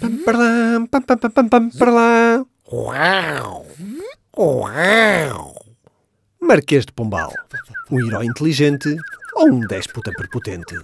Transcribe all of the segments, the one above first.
Pam, pam, pam, Uau! Uau! Marquês de Pombal. Um herói inteligente ou um déspota prepotente?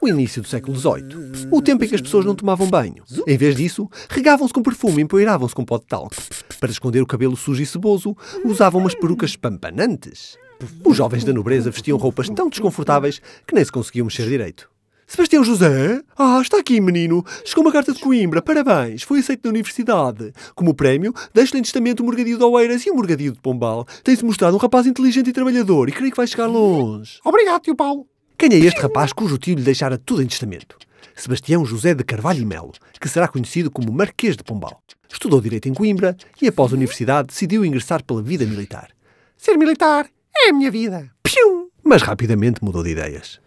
O início do século XVIII. O tempo em que as pessoas não tomavam banho. Em vez disso, regavam-se com perfume e empoeiravam-se com pó de talco. Para esconder o cabelo sujo e ceboso, usavam umas perucas espampanantes. Os jovens da nobreza vestiam roupas tão desconfortáveis que nem se conseguiam mexer direito. Sebastião José? Ah, está aqui, menino. Chegou uma carta de Coimbra. Parabéns. Foi aceito na universidade. Como prémio, deixo-lhe em testamento o morgadio de Oeiras e o morgadio de Pombal. Tem-se mostrado um rapaz inteligente e trabalhador e creio que vai chegar longe. Obrigado, tio Paulo. Quem é este rapaz cujo tio lhe deixara tudo em testamento? Sebastião José de Carvalho e Melo, que será conhecido como Marquês de Pombal. Estudou Direito em Coimbra e, após a universidade, decidiu ingressar pela vida militar. Ser militar é a minha vida. Piu. Mas rapidamente mudou de ideias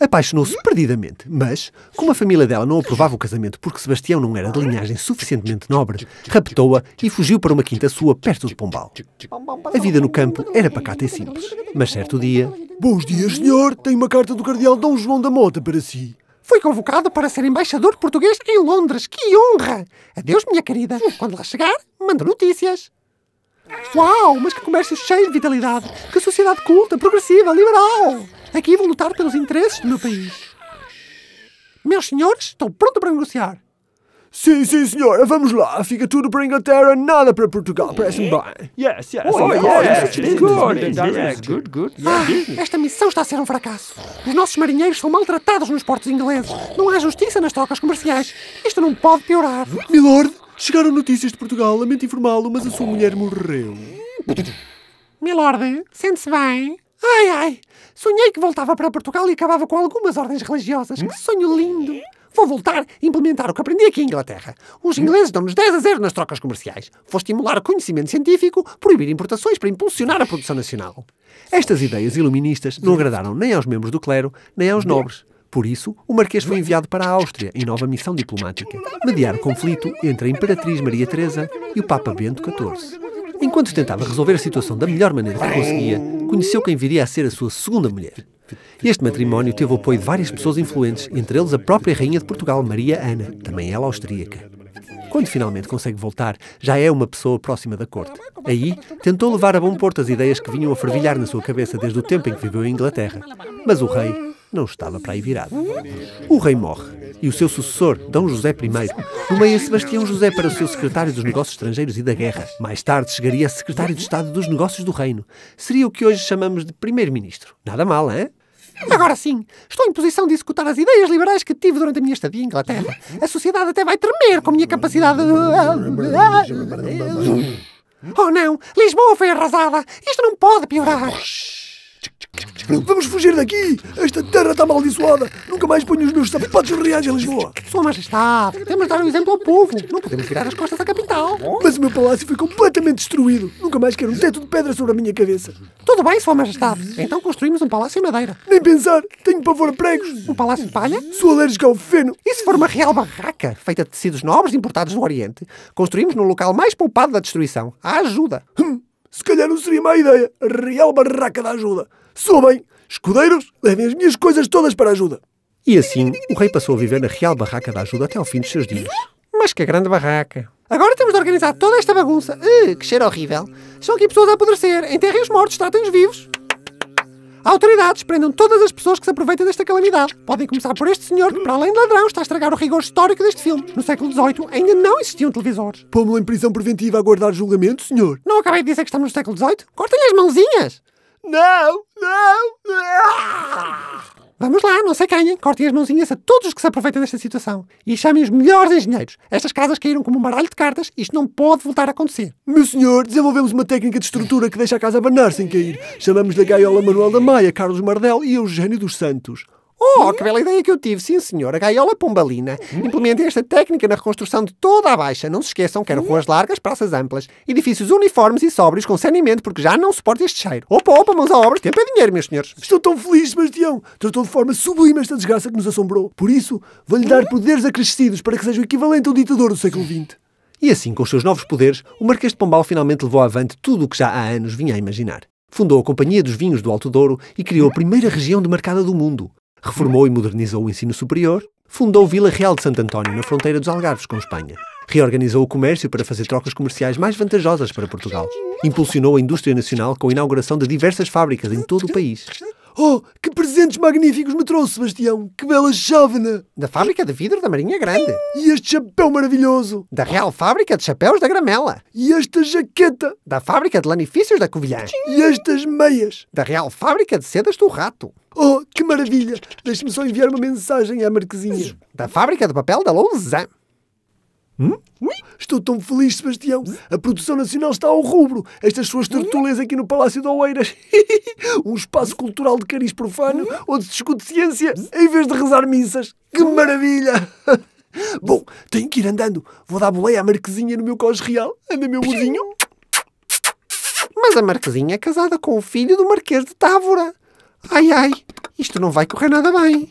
apaixonou-se perdidamente, mas, como a família dela não aprovava o casamento porque Sebastião não era de linhagem suficientemente nobre, raptou-a e fugiu para uma quinta sua perto de Pombal. A vida no campo era pacata e simples, mas certo dia... Bons dias, senhor. Tenho uma carta do cardeal Dom João da Mota para si. Fui convocado para ser embaixador português em Londres. Que honra! Adeus, minha querida. Quando lá chegar, manda notícias. Uau, mas que comércio cheio de vitalidade! Que sociedade culta, progressiva, liberal! Aqui vou lutar pelos interesses do meu país. Meus senhores, estou pronto para negociar. Sim, sim, senhora, vamos lá. Fica tudo para a Inglaterra, nada para Portugal. Parece-me bem. Yes, yes. Oh, yes. yes. Good. good, good, good. Ah, esta missão está a ser um fracasso. Os nossos marinheiros são maltratados nos portos ingleses. Não há justiça nas trocas comerciais. Isto não pode piorar. Milord, chegaram notícias de Portugal. Lamento informá-lo, mas a sua mulher morreu. Milord, sente-se bem? Ai, ai, sonhei que voltava para Portugal e acabava com algumas ordens religiosas. Hum? Que sonho lindo! Vou voltar e implementar o que aprendi aqui em Inglaterra. Os ingleses dão-nos 10 a 0 nas trocas comerciais. Vou estimular o conhecimento científico, proibir importações para impulsionar a produção nacional. Estas ideias iluministas não agradaram nem aos membros do clero, nem aos nobres. Por isso, o Marquês foi enviado para a Áustria em nova missão diplomática, mediar o conflito entre a Imperatriz Maria Teresa e o Papa Bento XIV. Enquanto tentava resolver a situação da melhor maneira que conseguia, conheceu quem viria a ser a sua segunda mulher. Este matrimónio teve o apoio de várias pessoas influentes, entre eles a própria Rainha de Portugal, Maria Ana, também ela austríaca. Quando finalmente consegue voltar, já é uma pessoa próxima da corte. Aí, tentou levar a bom porto as ideias que vinham a fervilhar na sua cabeça desde o tempo em que viveu em Inglaterra. Mas o rei não estava para aí virado. O rei morre e o seu sucessor, D. José I, nomeia Sebastião José para o seu secretário dos Negócios Estrangeiros e da Guerra. Mais tarde chegaria a secretário de Estado dos Negócios do Reino. Seria o que hoje chamamos de primeiro-ministro. Nada mal, hein? agora sim, estou em posição de executar as ideias liberais que tive durante a minha estadia em Inglaterra. A sociedade até vai tremer com a minha capacidade. De... Oh não! Lisboa foi arrasada! Isto não pode piorar! Vamos fugir daqui! Esta terra está amaldiçoada! Nunca mais ponho os meus sapatos reais em Lisboa! Sua Majestade, temos de dar um exemplo ao povo! Não podemos virar as costas à capital! Mas o meu palácio foi completamente destruído! Nunca mais quero um teto de pedra sobre a minha cabeça! Tudo bem, Sua Majestade! Então construímos um palácio em madeira! Nem pensar! Tenho pavor a pregos! Um palácio de palha? Sou alérgico ao feno! E se for uma real barraca, feita de tecidos nobres importados do Oriente, construímos no local mais poupado da destruição? A ajuda! Hum se calhar não seria má ideia. Real barraca da ajuda. Sou bem, escudeiros, levem as minhas coisas todas para a ajuda. E assim, o rei passou a viver na real barraca da ajuda até ao fim dos seus dias. Mas que grande barraca! Agora temos de organizar toda esta bagunça. Uh, que cheiro horrível. São aqui pessoas a apodrecer. Enterrem os mortos, tratem os vivos. Autoridades, prendam todas as pessoas que se aproveitam desta calamidade. Podem começar por este senhor que, para além de ladrão, está a estragar o rigor histórico deste filme. No século XVIII ainda não existiam televisores. Pô-me em prisão preventiva a guardar julgamento, senhor? Não acabei de dizer que estamos no século XVIII? Cortem-lhe as mãozinhas! Não! Não! Ah! Vamos lá, não se acanhem, cortem as mãozinhas a todos os que se aproveitam desta situação e chamem os melhores engenheiros. Estas casas caíram como um baralho de cartas, isto não pode voltar a acontecer. Meu senhor, desenvolvemos uma técnica de estrutura que deixa a casa abanar sem cair. Chamamos-lhe a gaiola Manuel da Maia, Carlos Mardel e Eugênio dos Santos. Oh, que bela ideia que eu tive, sim A Gaiola pombalina. Hum. Implementem esta técnica na reconstrução de toda a baixa. Não se esqueçam, quero hum. ruas largas, praças amplas, edifícios uniformes e sóbrios com saneamento, porque já não suporto este cheiro. Opa, opa, mãos à obra, tempo é dinheiro, meus senhores. Estou tão feliz, Bastião. Tratou de forma sublime esta desgraça que nos assombrou. Por isso, vou-lhe dar hum? poderes acrescidos para que seja o equivalente a um ditador do século XX. E assim, com os seus novos poderes, o Marquês de Pombal finalmente levou avante tudo o que já há anos vinha a imaginar. Fundou a Companhia dos Vinhos do Alto Douro e criou a primeira região demarcada do mundo. Reformou e modernizou o ensino superior, fundou Vila Real de Santo António, na fronteira dos Algarves com Espanha. Reorganizou o comércio para fazer trocas comerciais mais vantajosas para Portugal. Impulsionou a indústria nacional com a inauguração de diversas fábricas em todo o país. Oh, que presentes magníficos me trouxe, Sebastião! Que bela chávena! Da fábrica de vidro da Marinha Grande. E este chapéu maravilhoso! Da Real Fábrica de Chapéus da Gramela. E esta jaqueta! Da Fábrica de Lanifícios da Covilhã. E estas meias! Da Real Fábrica de Sedas do Rato que maravilha! Deixe-me só enviar uma mensagem à Marquesinha. Da fábrica de papel da Lousã. Hum? Estou tão feliz, Sebastião. A produção nacional está ao rubro. Estas suas tertulês aqui no Palácio de Oeiras. um espaço cultural de cariz profano onde se discute ciência em vez de rezar missas. Que maravilha! Bom, tenho que ir andando. Vou dar boleia à Marquesinha no meu cos real. Anda, meu mozinho. Mas a Marquesinha é casada com o filho do Marquês de Távora. Ai, ai. Isto não vai correr nada bem.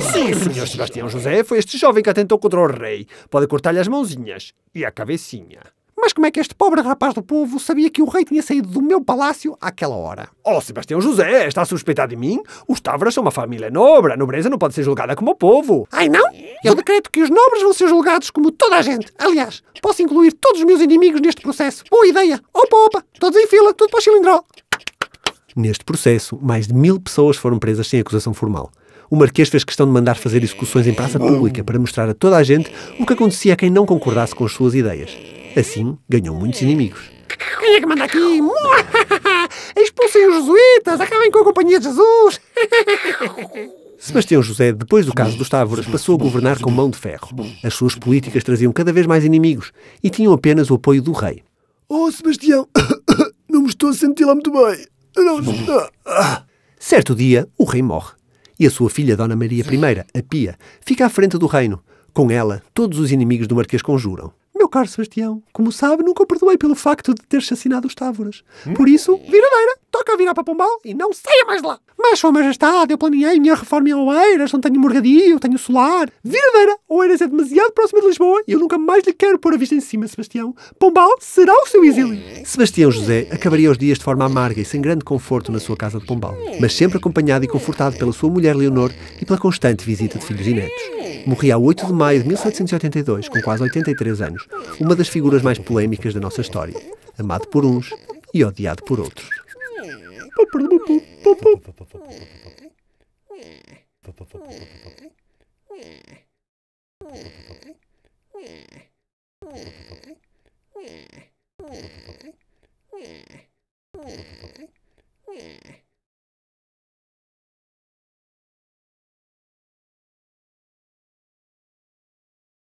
Sim, ah. senhor Sebastião José, foi este jovem que atentou contra o rei. Pode cortar-lhe as mãozinhas e a cabecinha. Mas como é que este pobre rapaz do povo sabia que o rei tinha saído do meu palácio àquela hora? Oh, Sebastião José, está a suspeitar de mim? Os Tavras são uma família nobre. A nobreza não pode ser julgada como o povo. Ai, não? Eu decreto que os nobres vão ser julgados como toda a gente. Aliás, posso incluir todos os meus inimigos neste processo. Boa ideia. Opa, opa. Todos em fila, tudo para o cilindró. Neste processo, mais de mil pessoas foram presas sem acusação formal. O Marquês fez questão de mandar fazer execuções em praça pública para mostrar a toda a gente o que acontecia a quem não concordasse com as suas ideias. Assim, ganhou muitos inimigos. Quem é que manda aqui? Expulsem os jesuítas! Acabem com a Companhia de Jesus! Sebastião José, depois do caso dos Távoras, passou a governar com mão de ferro. As suas políticas traziam cada vez mais inimigos e tinham apenas o apoio do rei. Oh, Sebastião, não me estou a sentir lá muito bem. Certo dia, o rei morre e a sua filha, Dona Maria I, a Pia, fica à frente do reino. Com ela, todos os inimigos do Marquês conjuram meu caro Sebastião, como sabe, nunca o perdoei pelo facto de ter assassinado os Távoras. Por isso, viradeira, toca a virar para Pombal e não saia mais lá. Mas, Sua Majestade, eu planeei minha reforma em Oeiras, não tenho morgadio, tenho solar. Viradeira, Oeiras é demasiado próximo de Lisboa e eu nunca mais lhe quero pôr a vista em cima, Sebastião. Pombal será o seu exílio. Sebastião José acabaria os dias de forma amarga e sem grande conforto na sua casa de Pombal, mas sempre acompanhado e confortado pela sua mulher Leonor e pela constante visita de filhos e netos. Morria a 8 de maio de 1782, com quase 83 anos, uma das figuras mais polémicas da nossa história, amado por uns e odiado por outros.